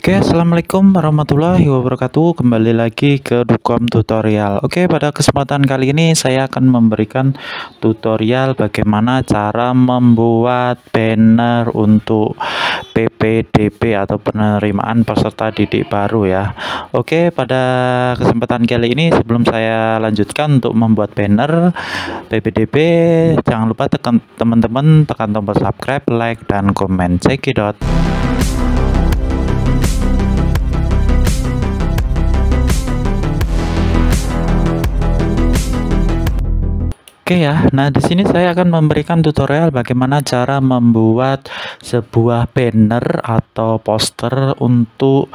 Oke, okay, assalamualaikum warahmatullahi wabarakatuh. Kembali lagi ke Dukom Tutorial. Oke, okay, pada kesempatan kali ini saya akan memberikan tutorial bagaimana cara membuat banner untuk PPDB atau penerimaan peserta didik baru ya. Oke, okay, pada kesempatan kali ini sebelum saya lanjutkan untuk membuat banner PPDB, jangan lupa tekan teman-teman tekan tombol subscribe, like dan komen. Cekidot. Oke ya, nah di sini saya akan memberikan tutorial bagaimana cara membuat sebuah banner atau poster untuk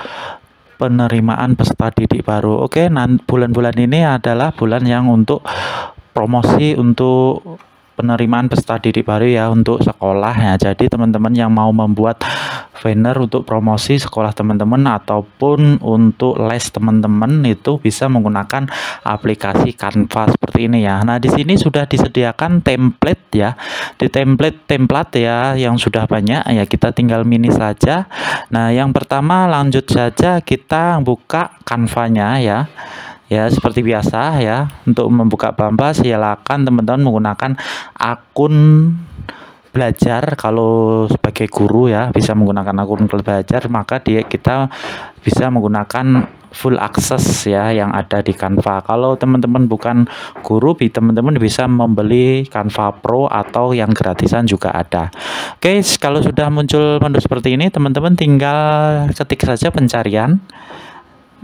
penerimaan peserta didik baru. Oke, nah bulan-bulan ini adalah bulan yang untuk promosi untuk penerimaan peserta didik baru ya untuk sekolah ya. Jadi teman-teman yang mau membuat banner untuk promosi sekolah teman-teman ataupun untuk les teman-teman itu bisa menggunakan aplikasi Canva seperti ini ya. Nah, di sini sudah disediakan template ya. Di template template ya yang sudah banyak ya kita tinggal mini saja. Nah, yang pertama lanjut saja kita buka canva ya ya seperti biasa ya untuk membuka Bamba silakan teman-teman menggunakan akun belajar kalau sebagai guru ya bisa menggunakan akun belajar maka dia kita bisa menggunakan full akses ya yang ada di Canva. Kalau teman-teman bukan guru, bi teman-teman bisa membeli Canva Pro atau yang gratisan juga ada. Oke, kalau sudah muncul menu seperti ini, teman-teman tinggal ketik saja pencarian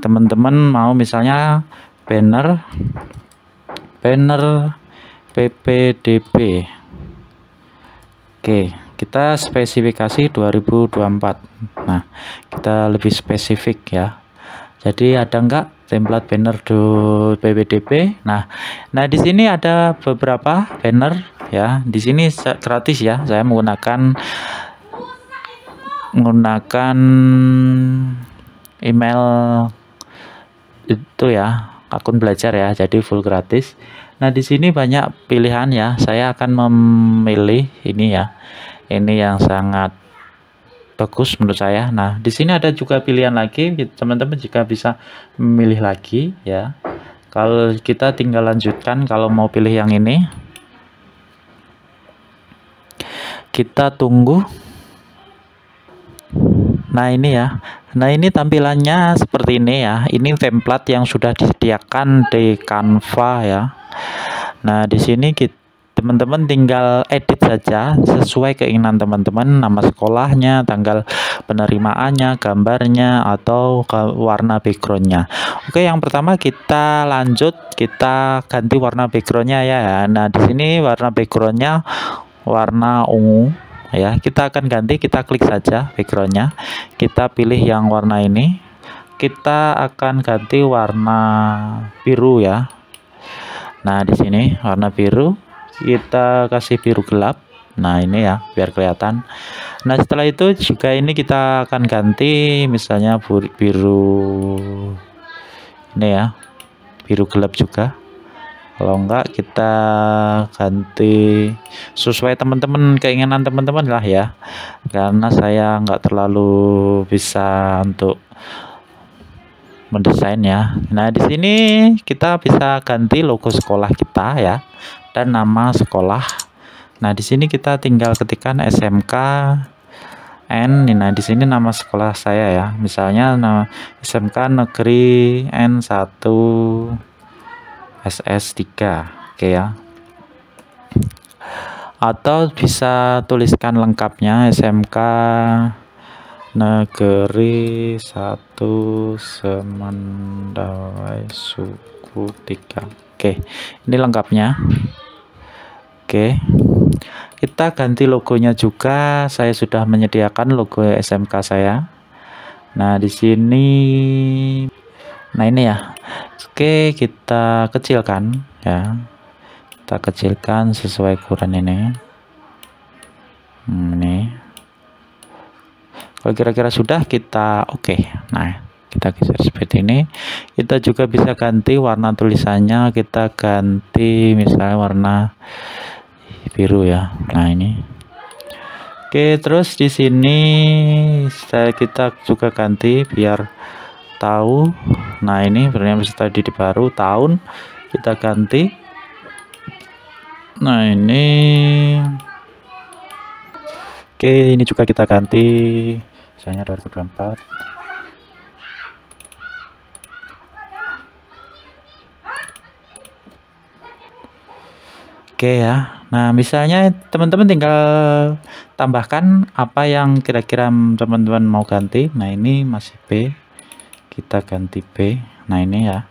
teman-teman mau misalnya banner banner PPDB Oke kita spesifikasi 2024 nah kita lebih spesifik ya jadi ada enggak template banner do PPDB nah nah di sini ada beberapa banner ya di sini gratis ya saya menggunakan menggunakan email itu ya akun belajar ya jadi full gratis nah di sini banyak pilihan ya saya akan memilih ini ya ini yang sangat bagus menurut saya nah di sini ada juga pilihan lagi teman-teman jika bisa memilih lagi ya kalau kita tinggal lanjutkan kalau mau pilih yang ini kita tunggu Nah ini ya Nah ini tampilannya seperti ini ya Ini template yang sudah disediakan di Canva ya Nah di sini kita teman-teman tinggal edit saja sesuai keinginan teman-teman nama sekolahnya tanggal penerimaannya gambarnya atau ke warna backgroundnya oke yang pertama kita lanjut kita ganti warna backgroundnya ya nah di sini warna backgroundnya warna ungu ya kita akan ganti kita klik saja backgroundnya kita pilih yang warna ini kita akan ganti warna biru ya nah di sini warna biru kita kasih biru gelap nah ini ya biar kelihatan nah setelah itu juga ini kita akan ganti misalnya biru ini ya biru gelap juga kalau enggak kita ganti sesuai teman-teman keinginan teman-teman lah ya karena saya enggak terlalu bisa untuk mendesain ya nah di sini kita bisa ganti logo sekolah kita ya dan nama sekolah nah di sini kita tinggal ketikkan SMK N nah di sini nama sekolah saya ya misalnya nama SMK Negeri N1 SS3 oke ya atau bisa tuliskan lengkapnya SMK Negeri 1 Semendawai Suku 3 Oke ini lengkapnya Oke kita ganti logonya juga saya sudah menyediakan logo SMK saya Nah di sini Nah ini ya. Oke kita kecilkan ya. Kita kecilkan sesuai ukuran ini. Hmm, ini. Kalau kira-kira sudah kita oke. Okay. Nah kita geser seperti ini. Kita juga bisa ganti warna tulisannya. Kita ganti misalnya warna biru ya. Nah ini. Oke, terus di sini saya kita juga ganti biar tahu nah ini bisa peserta di baru tahun kita ganti nah ini oke ini juga kita ganti misalnya 2024 Oke ya. Nah, misalnya teman-teman tinggal tambahkan apa yang kira-kira teman-teman mau ganti. Nah, ini masih B kita ganti B nah ini ya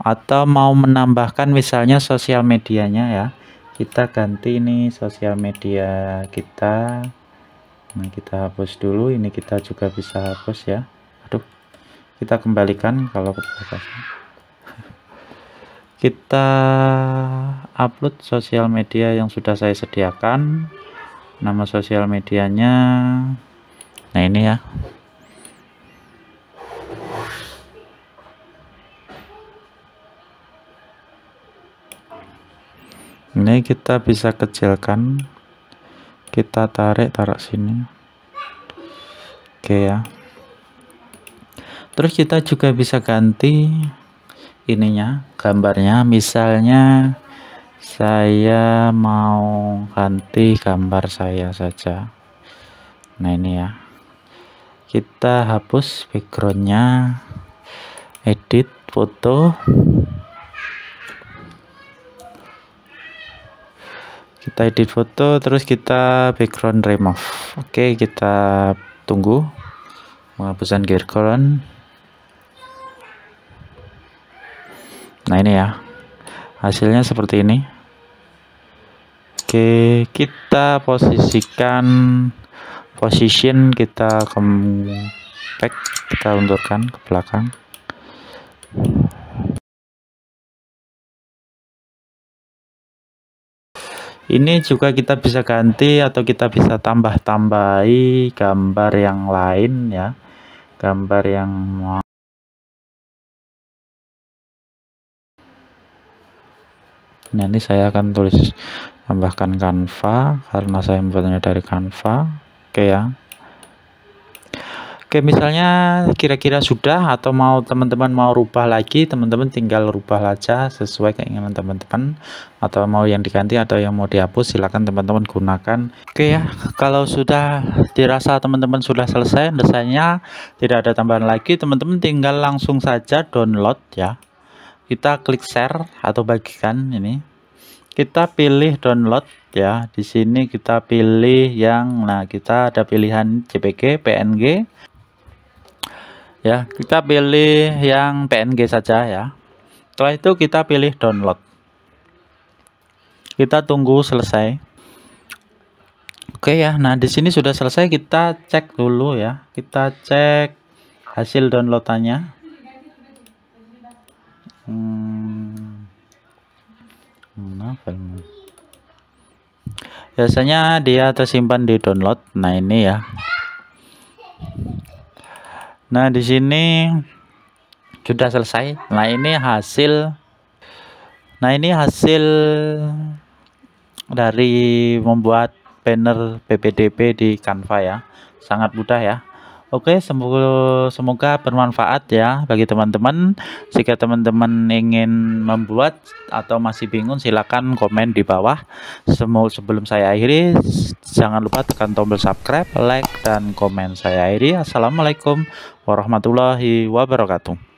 atau mau menambahkan misalnya sosial medianya ya kita ganti ini sosial media kita nah kita hapus dulu ini kita juga bisa hapus ya aduh kita kembalikan kalau kita upload sosial media yang sudah saya sediakan nama sosial medianya nah ini ya ini kita bisa kecilkan kita tarik taruh sini oke ya terus kita juga bisa ganti ininya gambarnya misalnya saya mau ganti gambar saya saja nah ini ya kita hapus backgroundnya edit foto kita edit foto terus kita background remove oke okay, kita tunggu penghapusan background nah ini ya hasilnya seperti ini oke okay, kita posisikan position kita compact kita undurkan ke belakang ini juga kita bisa ganti atau kita bisa tambah-tambahi gambar yang lain ya gambar yang nah ini saya akan tulis tambahkan kanva karena saya membuatnya dari kanva oke ya Oke, misalnya kira-kira sudah atau mau teman-teman mau rubah lagi, teman-teman tinggal rubah aja sesuai keinginan teman-teman atau mau yang diganti atau yang mau dihapus silahkan teman-teman gunakan. Oke ya, kalau sudah dirasa teman-teman sudah selesai desainnya, tidak ada tambahan lagi, teman-teman tinggal langsung saja download ya. Kita klik share atau bagikan ini. Kita pilih download ya. Di sini kita pilih yang nah kita ada pilihan JPG, PNG ya kita pilih yang PNG saja ya setelah itu kita pilih download kita tunggu selesai oke ya nah di sini sudah selesai kita cek dulu ya kita cek hasil downloadannya hmm, biasanya dia tersimpan di download nah ini ya Nah, di sini sudah selesai. Nah, ini hasil Nah, ini hasil dari membuat banner PPDB di Canva ya. Sangat mudah ya. Oke, semoga semoga bermanfaat ya bagi teman-teman. Jika teman-teman ingin membuat atau masih bingung silakan komen di bawah. Semua sebelum saya akhiri, jangan lupa tekan tombol subscribe, like dan komen saya akhiri. Assalamualaikum warahmatullahi wabarakatuh.